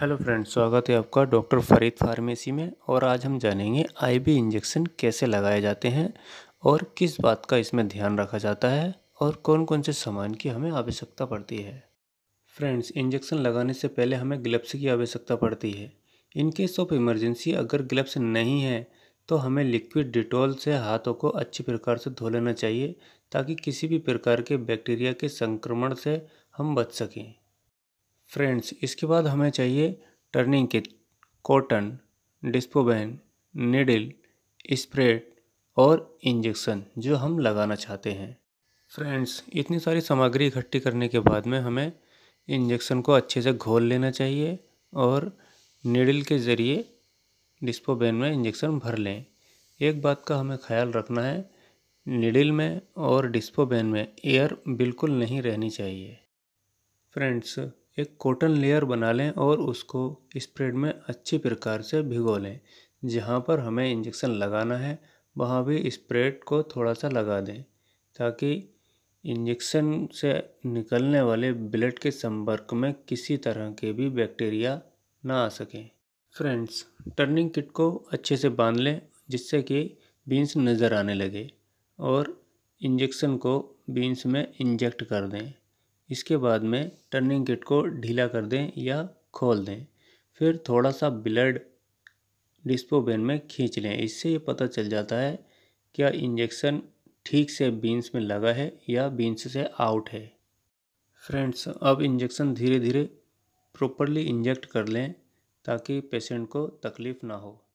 hello friends स्वागत है आपका डॉक्टर फरीद फार्मेसी में और आज हम जानेंगे आईबी इंजेक्शन कैसे लगाए जाते हैं और किस बात का इसमें ध्यान रखा जाता है और कौन कौन से सामान की हमें आवश्यकता पड़ती है फ्रेंड्स इंजेक्शन लगाने से पहले हमें ग्लब्स की आवश्यकता पड़ती है इन केस ऑफ इमरजेंसी अगर ग्लब्स नहीं है तो हमें लिक्विड डिटॉल से हाथों को अच्छी प्रकार से धो लेना चाहिए ताकि किसी भी प्रकार के बैक्टीरिया के संक्रमण से हम बच सकें फ्रेंड्स इसके बाद हमें चाहिए टर्निंग किट कॉटन डिस्पोबैन निडिल स्प्रेड और इंजेक्शन जो हम लगाना चाहते हैं फ्रेंड्स इतनी सारी सामग्री इकट्ठी करने के बाद में हमें इंजेक्शन को अच्छे से घोल लेना चाहिए और निडिल के ज़रिए डिस्पोबेन में इंजेक्शन भर लें एक बात का हमें ख्याल रखना है निडिल में और डिस्पोबेन में एयर बिल्कुल नहीं रहनी चाहिए फ्रेंड्स एक कॉटन लेयर बना लें और उसको स्प्रेड में अच्छी प्रकार से भिगो लें जहाँ पर हमें इंजेक्शन लगाना है वहाँ भी स्प्रेड को थोड़ा सा लगा दें ताकि इंजेक्शन से निकलने वाले ब्लड के संपर्क में किसी तरह के भी बैक्टीरिया ना आ सकें फ्रेंड्स टर्निंग किट को अच्छे से बांध लें जिससे कि बीन्स नज़र आने लगे और इंजेक्शन को बीन्स में इंजेक्ट कर दें इसके बाद में टर्निंग किट को ढीला कर दें या खोल दें फिर थोड़ा सा ब्लड डिस्पोबेन में खींच लें इससे ये पता चल जाता है क्या इंजेक्शन ठीक से बीन्स में लगा है या बीन्स से आउट है फ्रेंड्स अब इंजेक्शन धीरे धीरे प्रॉपरली इंजेक्ट कर लें ताकि पेशेंट को तकलीफ़ ना हो